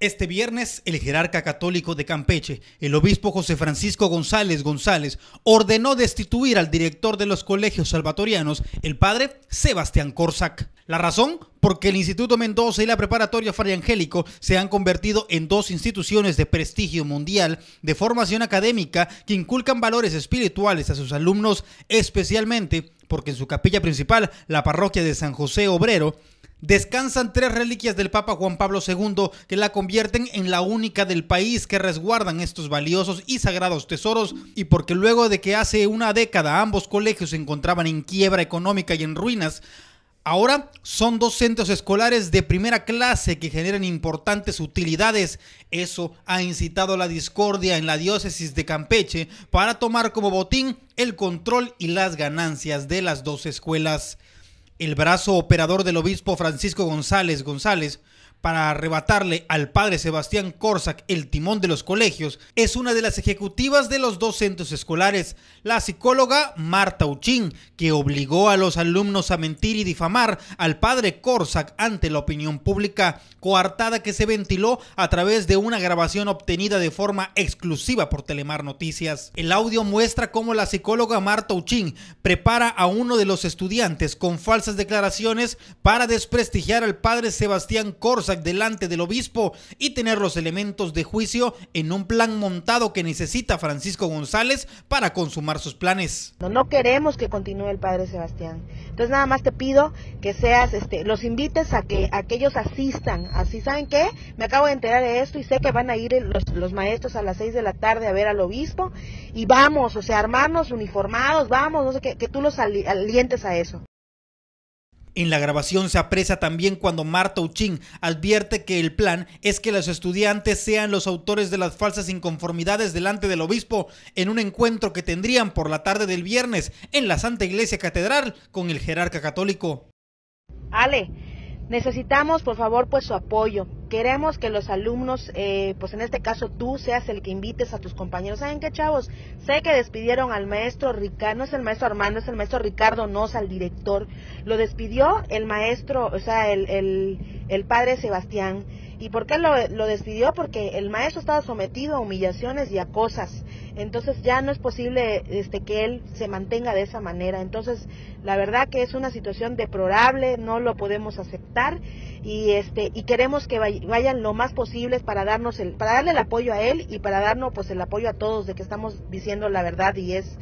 Este viernes, el jerarca católico de Campeche, el obispo José Francisco González González, ordenó destituir al director de los colegios salvatorianos, el padre Sebastián Corsac. La razón, porque el Instituto Mendoza y la Preparatoria Fray Angélico se han convertido en dos instituciones de prestigio mundial de formación académica que inculcan valores espirituales a sus alumnos, especialmente porque en su capilla principal, la parroquia de San José Obrero, descansan tres reliquias del Papa Juan Pablo II que la convierten en la única del país que resguardan estos valiosos y sagrados tesoros y porque luego de que hace una década ambos colegios se encontraban en quiebra económica y en ruinas, Ahora son dos centros escolares de primera clase que generan importantes utilidades. Eso ha incitado la discordia en la diócesis de Campeche para tomar como botín el control y las ganancias de las dos escuelas. El brazo operador del obispo Francisco González González para arrebatarle al padre Sebastián Corsac el timón de los colegios es una de las ejecutivas de los docentes escolares, la psicóloga Marta Uchín, que obligó a los alumnos a mentir y difamar al padre Corsac ante la opinión pública, coartada que se ventiló a través de una grabación obtenida de forma exclusiva por Telemar Noticias. El audio muestra cómo la psicóloga Marta Uchín prepara a uno de los estudiantes con falsas declaraciones para desprestigiar al padre Sebastián Corsac delante del obispo y tener los elementos de juicio en un plan montado que necesita Francisco González para consumar sus planes. No, queremos que continúe el padre Sebastián. Entonces nada más te pido que seas, este, los invites a que, aquellos ellos asistan. Así, ¿saben qué? Me acabo de enterar de esto y sé que van a ir los, maestros a las 6 de la tarde a ver al obispo y vamos, o sea, armarnos uniformados, vamos, no sé, que, que tú los alientes a eso. En la grabación se aprecia también cuando Marta Uchín advierte que el plan es que los estudiantes sean los autores de las falsas inconformidades delante del obispo en un encuentro que tendrían por la tarde del viernes en la Santa Iglesia Catedral con el jerarca católico. Ale, Necesitamos, por favor, pues su apoyo. Queremos que los alumnos, eh, pues en este caso tú seas el que invites a tus compañeros. ¿Saben qué, chavos? Sé que despidieron al maestro Ricardo, no es el maestro Armando, es el maestro Ricardo Nos, al director. Lo despidió el maestro, o sea, el, el padre Sebastián. ¿Y por qué lo, lo, despidió? Porque el maestro estaba sometido a humillaciones y a cosas. Entonces ya no es posible este, que él se mantenga de esa manera. Entonces la verdad que es una situación deplorable, no lo podemos aceptar y, este, y queremos que vayan lo más posible para, darnos el, para darle el apoyo a él y para darnos pues, el apoyo a todos de que estamos diciendo la verdad y es,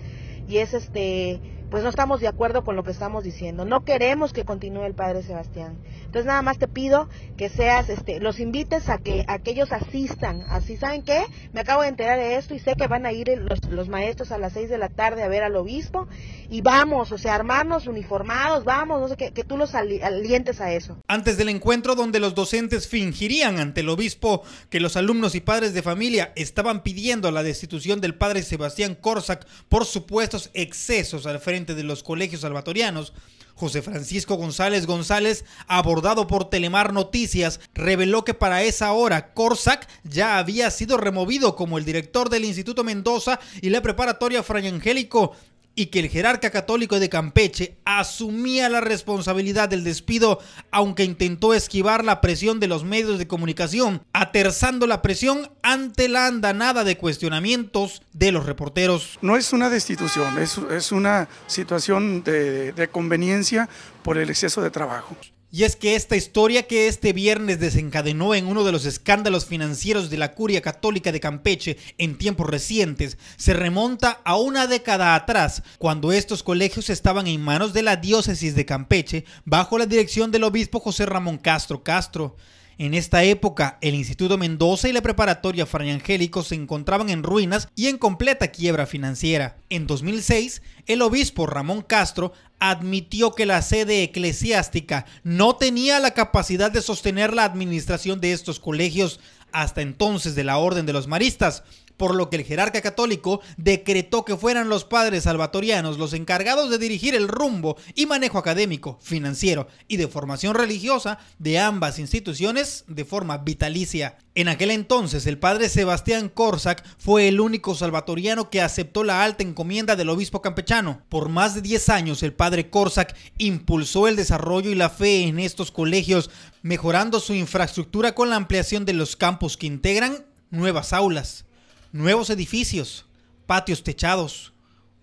y es este, pues no estamos de acuerdo con lo que estamos diciendo. No queremos que continúe el Padre Sebastián. Entonces nada más te pido que seas, este, los invites a que, aquellos ellos asistan. Así, ¿saben qué? Me acabo de enterar de esto y sé que van a ir los, maestros a las seis de la tarde a ver al obispo y vamos, o sea, armarnos uniformados, vamos, no sé, qué, que tú los alientes a eso. Antes del encuentro donde los docentes fingirían ante el obispo que los alumnos y padres de familia estaban pidiendo la destitución del Padre Sebastián Corsac por supuestos excesos al frente de los colegios salvatorianos, José Francisco González González, abordado por Telemar Noticias, reveló que para esa hora Corsac ya había sido removido como el director del Instituto Mendoza y la preparatoria Fray Angélico y que el jerarca católico de Campeche asumía la responsabilidad del despido, aunque intentó esquivar la presión de los medios de comunicación, aterzando la presión ante la andanada de cuestionamientos de los reporteros. No es una destitución, es, es una situación de, de conveniencia por el exceso de trabajo. Y es que esta historia que este viernes desencadenó en uno de los escándalos financieros de la Curia Católica de Campeche en tiempos recientes se remonta a una década atrás, cuando estos colegios estaban en manos de la diócesis de Campeche bajo la dirección del obispo José Ramón Castro Castro. En esta época, el Instituto Mendoza y la preparatoria Fray Angélico se encontraban en ruinas y en completa quiebra financiera. En 2006, el obispo Ramón Castro admitió que la sede eclesiástica no tenía la capacidad de sostener la administración de estos colegios, hasta entonces de la Orden de los Maristas, por lo que el jerarca católico decretó que fueran los padres salvatorianos los encargados de dirigir el rumbo y manejo académico, financiero y de formación religiosa de ambas instituciones de forma vitalicia. En aquel entonces, el padre Sebastián Corsac fue el único salvatoriano que aceptó la alta encomienda del obispo campechano. Por más de 10 años, el padre Corsac impulsó el desarrollo y la fe en estos colegios, mejorando su infraestructura con la ampliación de los campos que integran nuevas aulas nuevos edificios, patios techados,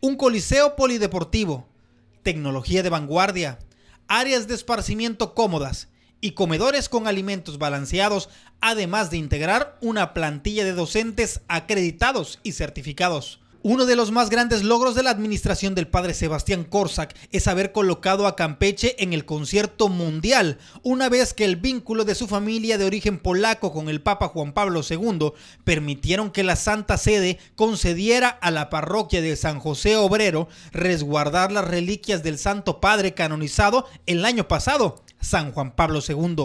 un coliseo polideportivo, tecnología de vanguardia, áreas de esparcimiento cómodas y comedores con alimentos balanceados, además de integrar una plantilla de docentes acreditados y certificados. Uno de los más grandes logros de la administración del padre Sebastián Corsac es haber colocado a Campeche en el concierto mundial, una vez que el vínculo de su familia de origen polaco con el Papa Juan Pablo II permitieron que la Santa Sede concediera a la parroquia de San José Obrero resguardar las reliquias del Santo Padre canonizado el año pasado, San Juan Pablo II.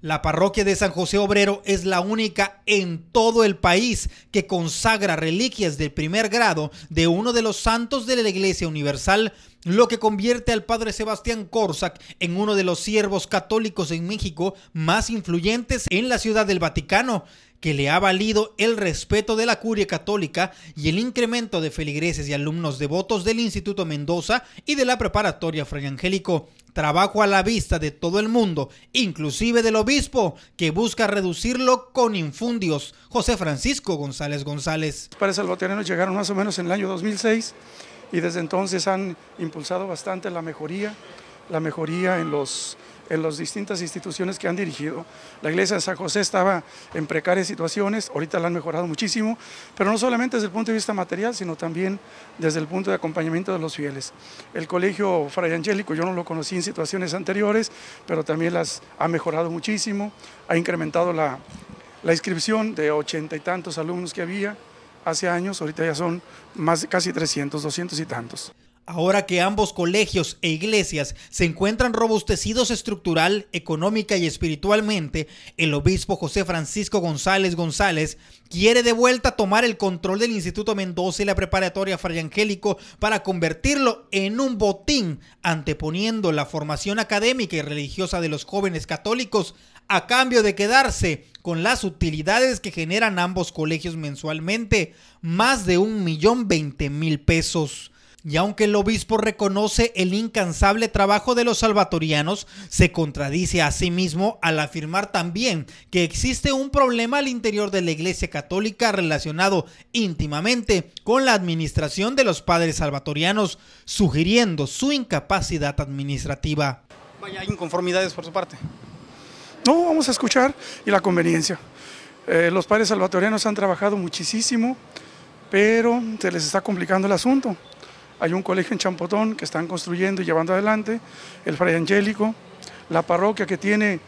La parroquia de San José Obrero es la única en todo el país que consagra reliquias del primer grado de uno de los santos de la Iglesia Universal, lo que convierte al padre Sebastián Corsac en uno de los siervos católicos en México más influyentes en la Ciudad del Vaticano, que le ha valido el respeto de la curia católica y el incremento de feligreses y alumnos devotos del Instituto Mendoza y de la preparatoria Fray Angélico trabajo a la vista de todo el mundo, inclusive del obispo, que busca reducirlo con infundios. José Francisco González González. padres salvatorianos llegaron más o menos en el año 2006 y desde entonces han impulsado bastante la mejoría, la mejoría en los en las distintas instituciones que han dirigido. La iglesia de San José estaba en precarias situaciones, ahorita la han mejorado muchísimo, pero no solamente desde el punto de vista material, sino también desde el punto de acompañamiento de los fieles. El colegio Fray Angélico, yo no lo conocí en situaciones anteriores, pero también las ha mejorado muchísimo, ha incrementado la, inscripción de ochenta y tantos alumnos que había hace años, ahorita ya son más casi 300, 200 y tantos. Ahora que ambos colegios e iglesias se encuentran robustecidos estructural, económica y espiritualmente, el obispo José Francisco González González quiere de vuelta tomar el control del Instituto Mendoza y la preparatoria Fray Angélico para convertirlo en un botín, anteponiendo la formación académica y religiosa de los jóvenes católicos a cambio de quedarse con las utilidades que generan ambos colegios mensualmente, más de un millón veinte mil pesos. Y aunque el obispo reconoce el incansable trabajo de los salvatorianos, se contradice a sí mismo al afirmar también que existe un problema al interior de la Iglesia Católica relacionado íntimamente con la administración de los padres salvatorianos, sugiriendo su incapacidad administrativa. Vaya, hay inconformidades por su parte. No, vamos a escuchar y la conveniencia. Eh, los padres salvatorianos han trabajado muchísimo, pero se les está complicando el asunto hay un colegio en Champotón que están construyendo y llevando adelante, el Fray Angélico, la parroquia que tiene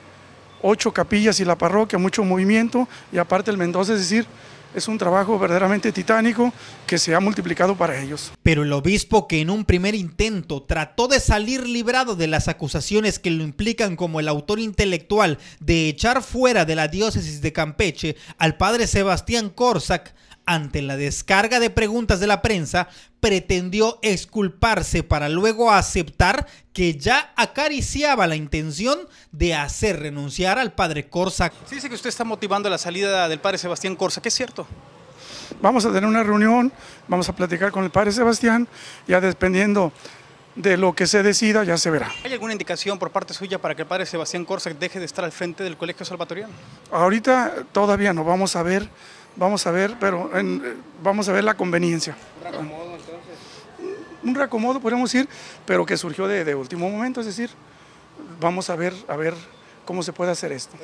ocho capillas y la parroquia, mucho movimiento, y aparte el Mendoza, es decir, es un trabajo verdaderamente titánico que se ha multiplicado para ellos. Pero el obispo que en un primer intento trató de salir librado de las acusaciones que lo implican como el autor intelectual de echar fuera de la diócesis de Campeche al padre Sebastián Corsac, ante la descarga de preguntas de la prensa, pretendió exculparse para luego aceptar que ya acariciaba la intención de hacer renunciar al padre Corsa. Se dice que usted está motivando la salida del padre Sebastián Corsa, ¿qué es cierto? Vamos a tener una reunión, vamos a platicar con el padre Sebastián, ya dependiendo de lo que se decida ya se verá. ¿Hay alguna indicación por parte suya para que el padre Sebastián Corsa deje de estar al frente del Colegio Salvatoriano? Ahorita todavía no, vamos a ver vamos a ver, pero eh, vamos a ver la conveniencia. ¿Un reacomodo entonces? Un reacomodo podemos ir, pero que surgió de, último momento, es decir, vamos a ver, a ver cómo se puede hacer esto.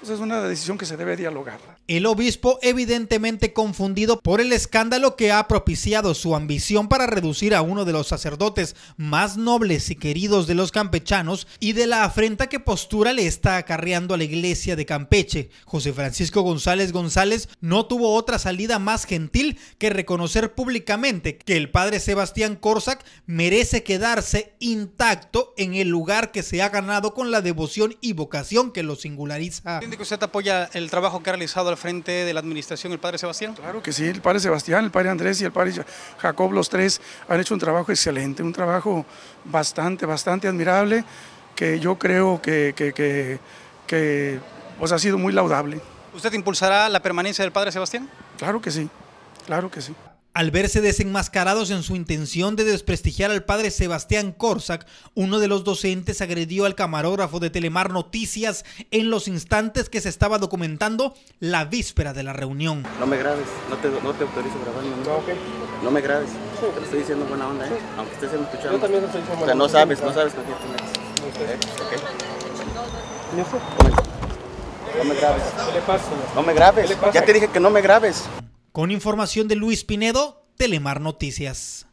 Pues, es una decisión que se debe dialogar. El obispo, evidentemente confundido por el escándalo que ha propiciado su ambición para reducir a uno de los sacerdotes más nobles y queridos de los campechanos y de la afrenta que postura le está acarreando a la iglesia de Campeche, José Francisco González González no tuvo otra salida más gentil que reconocer públicamente que el padre Sebastián Corsac merece quedarse intacto en el lugar que se ha ganado con la devoción y vocación que lo singulariza entiende que usted apoya el trabajo que ha realizado al frente de la administración el padre Sebastián? Claro que sí, el padre Sebastián, el padre Andrés y el padre Jacob, los tres han hecho un trabajo excelente, un trabajo bastante, bastante admirable, que yo creo que, que, que, pues, ha sido muy laudable. ¿Usted impulsará la permanencia del padre Sebastián? Claro que sí, claro que sí al verse desenmascarados en su intención de desprestigiar al padre Sebastián Corsac, uno de los docentes agredió al camarógrafo de Telemar Noticias en los instantes que se estaba documentando la víspera de la reunión. No me grabes, no te, no te autorizo grabar. No, ah, okay. no me grabes, te lo estoy diciendo buena onda, ¿eh? aunque estés escuchando. Yo también estoy diciendo O sea, no sabes, no sabes con quién te metes. No me grabes. No me grabes. Ya te dije que no me grabes. Con información de Luis Pinedo, Telemar Noticias.